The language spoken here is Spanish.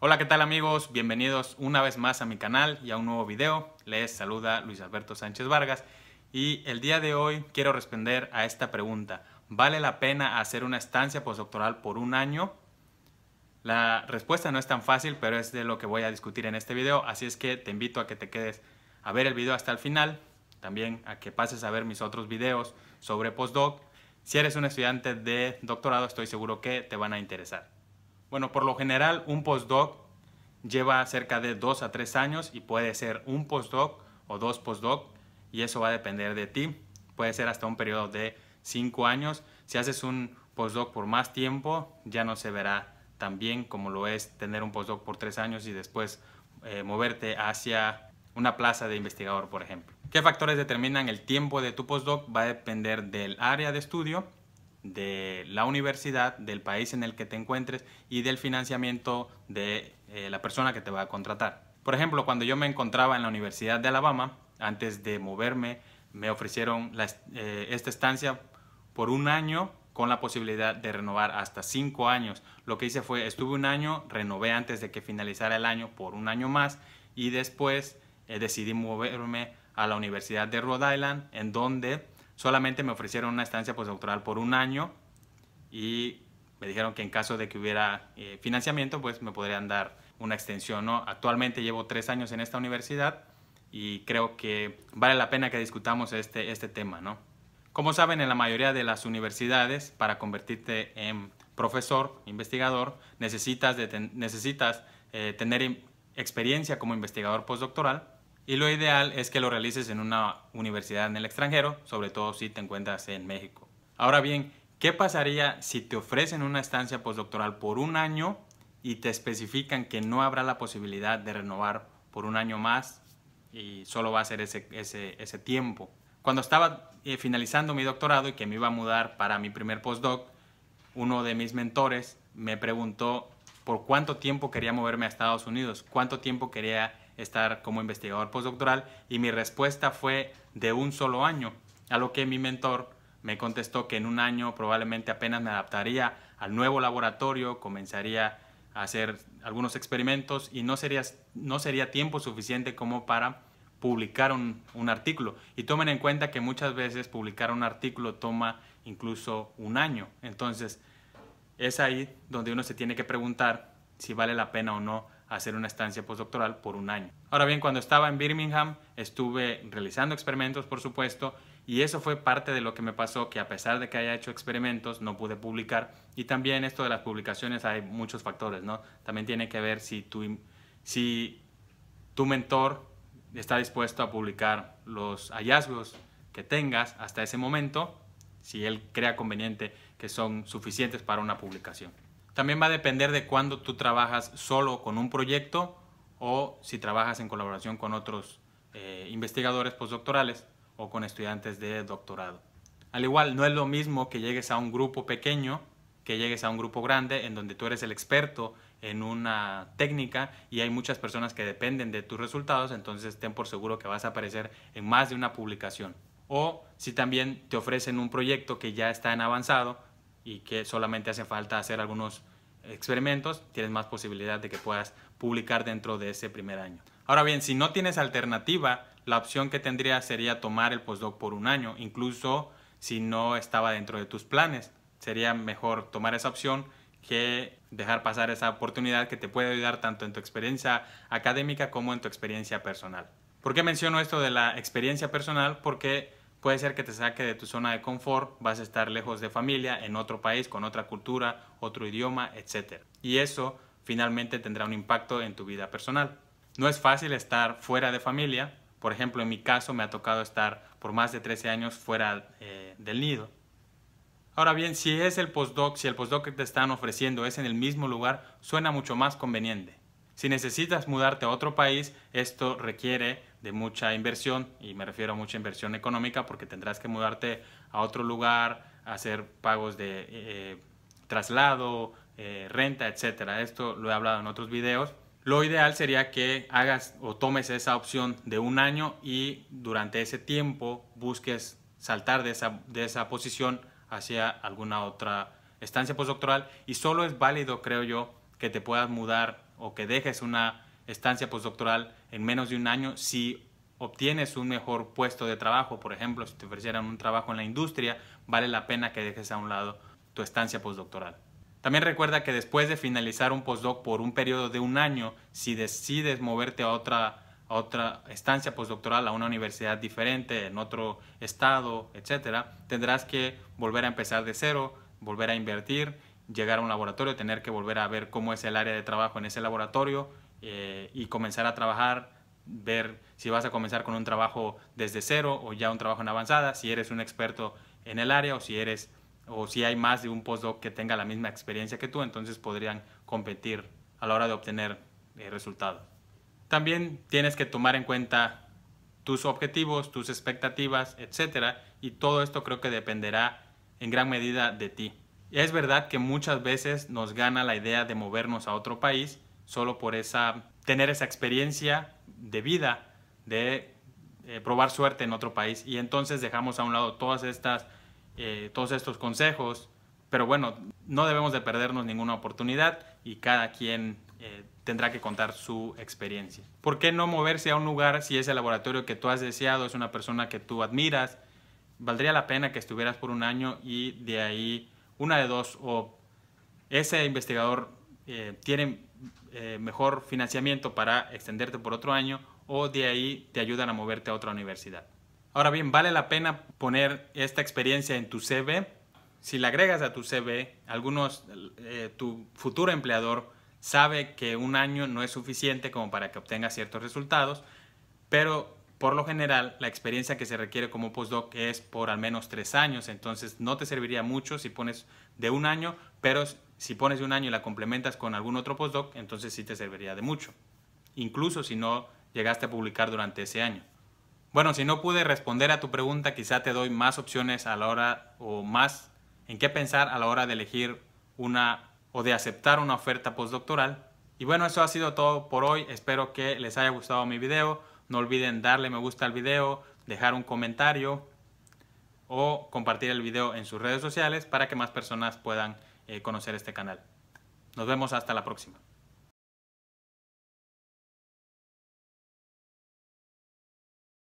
Hola, ¿qué tal amigos? Bienvenidos una vez más a mi canal y a un nuevo video. Les saluda Luis Alberto Sánchez Vargas y el día de hoy quiero responder a esta pregunta. ¿Vale la pena hacer una estancia postdoctoral por un año? La respuesta no es tan fácil, pero es de lo que voy a discutir en este video, así es que te invito a que te quedes a ver el video hasta el final, también a que pases a ver mis otros videos sobre postdoc. Si eres un estudiante de doctorado, estoy seguro que te van a interesar. Bueno, por lo general un postdoc lleva cerca de dos a tres años y puede ser un postdoc o dos postdoc y eso va a depender de ti. Puede ser hasta un periodo de cinco años. Si haces un postdoc por más tiempo, ya no se verá tan bien como lo es tener un postdoc por tres años y después eh, moverte hacia una plaza de investigador, por ejemplo. ¿Qué factores determinan el tiempo de tu postdoc? Va a depender del área de estudio de la universidad, del país en el que te encuentres y del financiamiento de eh, la persona que te va a contratar. Por ejemplo, cuando yo me encontraba en la Universidad de Alabama, antes de moverme, me ofrecieron eh, esta estancia por un año con la posibilidad de renovar hasta cinco años. Lo que hice fue, estuve un año, renové antes de que finalizara el año por un año más y después eh, decidí moverme a la Universidad de Rhode Island, en donde Solamente me ofrecieron una estancia postdoctoral por un año y me dijeron que en caso de que hubiera eh, financiamiento, pues me podrían dar una extensión. Actualmente llevo tres años en esta universidad y creo que vale la pena que discutamos este, este tema. Como saben, en la mayoría de las universidades, para convertirte en profesor, investigador, necesitas, necesitas eh, tener em, experiencia como investigador postdoctoral y lo ideal es que lo realices en una universidad en el extranjero, sobre todo si te encuentras en México. Ahora bien, ¿qué pasaría si te ofrecen una estancia postdoctoral por un año y te especifican que no habrá la posibilidad de renovar por un año más y solo va a ser ese, tiempo? Cuando estaba eh, finalizando mi doctorado y que me iba a mudar para mi primer postdoc, uno de mis mentores me preguntó por cuánto tiempo quería moverme a Estados Unidos, cuánto tiempo quería estar como investigador postdoctoral y mi respuesta fue de un solo año, a lo que mi mentor me contestó que en un año probablemente apenas me adaptaría al nuevo laboratorio, comenzaría a hacer algunos experimentos y no sería, no sería tiempo suficiente como para publicar un, un artículo. Y tomen en cuenta que muchas veces publicar un artículo toma incluso un año. Entonces, es ahí donde uno se tiene que preguntar si vale la pena o no hacer una estancia postdoctoral por un año. Ahora bien, cuando estaba en Birmingham estuve realizando experimentos, por supuesto, y eso fue parte de lo que me pasó, que a pesar de que haya hecho experimentos, no pude publicar. Y también esto de las publicaciones hay muchos factores, ¿no? También tiene que ver si tu, si tu mentor está dispuesto a publicar los hallazgos que tengas hasta ese momento, si él crea conveniente que son suficientes para una publicación. También va a depender de cuándo tú trabajas solo con un proyecto o si trabajas en colaboración con otros eh, investigadores postdoctorales o con estudiantes de doctorado. Al igual, no es lo mismo que llegues a un grupo pequeño que llegues a un grupo grande en donde tú eres el experto en una técnica y hay muchas personas que dependen de tus resultados, entonces ten por seguro que vas a aparecer en más de una publicación. O si también te ofrecen un proyecto que ya está en avanzado y que solamente hace falta hacer algunos experimentos, tienes más posibilidad de que puedas publicar dentro de ese primer año. Ahora bien, si no tienes alternativa, la opción que tendría sería tomar el postdoc por un año, incluso si no estaba dentro de tus planes. Sería mejor tomar esa opción que dejar pasar esa oportunidad que te puede ayudar tanto en tu experiencia académica como en tu experiencia personal. ¿Por qué menciono esto de la experiencia personal? Porque Puede ser que te saque de tu zona de confort, vas a estar lejos de familia, en otro país, con otra cultura, otro idioma, etc. Y eso finalmente tendrá un impacto en tu vida personal. No es fácil estar fuera de familia. Por ejemplo, en mi caso me ha tocado estar por más de 13 años fuera eh, del nido. Ahora bien, si es el postdoc, si el postdoc que te están ofreciendo es en el mismo lugar, suena mucho más conveniente. Si necesitas mudarte a otro país, esto requiere de mucha inversión, y me refiero a mucha inversión económica, porque tendrás que mudarte a otro lugar, hacer pagos de eh, traslado, eh, renta, etc. Esto lo he hablado en otros videos. Lo ideal sería que hagas o tomes esa opción de un año y durante ese tiempo busques saltar de esa, de esa posición hacia alguna otra estancia postdoctoral y solo es válido, creo yo, que te puedas mudar o que dejes una estancia postdoctoral en menos de un año si obtienes un mejor puesto de trabajo. Por ejemplo, si te ofrecieran un trabajo en la industria, vale la pena que dejes a un lado tu estancia postdoctoral. También recuerda que después de finalizar un postdoc por un periodo de un año, si decides moverte a otra, a otra estancia postdoctoral, a una universidad diferente, en otro estado, etc., tendrás que volver a empezar de cero, volver a invertir llegar a un laboratorio, tener que volver a ver cómo es el área de trabajo en ese laboratorio eh, y comenzar a trabajar, ver si vas a comenzar con un trabajo desde cero o ya un trabajo en avanzada, si eres un experto en el área o si eres o si hay más de un postdoc que tenga la misma experiencia que tú, entonces podrían competir a la hora de obtener el eh, resultados. También tienes que tomar en cuenta tus objetivos, tus expectativas, etcétera, y todo esto creo que dependerá en gran medida de ti. Es verdad que muchas veces nos gana la idea de movernos a otro país solo por esa, tener esa experiencia de vida, de eh, probar suerte en otro país. Y entonces dejamos a un lado todas estas, eh, todos estos consejos. Pero bueno, no debemos de perdernos ninguna oportunidad y cada quien eh, tendrá que contar su experiencia. ¿Por qué no moverse a un lugar si ese laboratorio que tú has deseado es una persona que tú admiras? Valdría la pena que estuvieras por un año y de ahí una de dos, o ese investigador eh, tiene eh, mejor financiamiento para extenderte por otro año o de ahí te ayudan a moverte a otra universidad. Ahora bien, ¿vale la pena poner esta experiencia en tu CV? Si la agregas a tu CV, algunos, eh, tu futuro empleador sabe que un año no es suficiente como para que obtengas ciertos resultados, pero por lo general, la experiencia que se requiere como postdoc es por al menos tres años, entonces no te serviría mucho si pones de un año, pero si pones de un año y la complementas con algún otro postdoc, entonces sí te serviría de mucho, incluso si no llegaste a publicar durante ese año. Bueno, si no pude responder a tu pregunta, quizá te doy más opciones a la hora o más en qué pensar a la hora de elegir una o de aceptar una oferta postdoctoral. Y bueno, eso ha sido todo por hoy. Espero que les haya gustado mi video. No olviden darle me gusta al video, dejar un comentario o compartir el video en sus redes sociales para que más personas puedan eh, conocer este canal. Nos vemos hasta la próxima.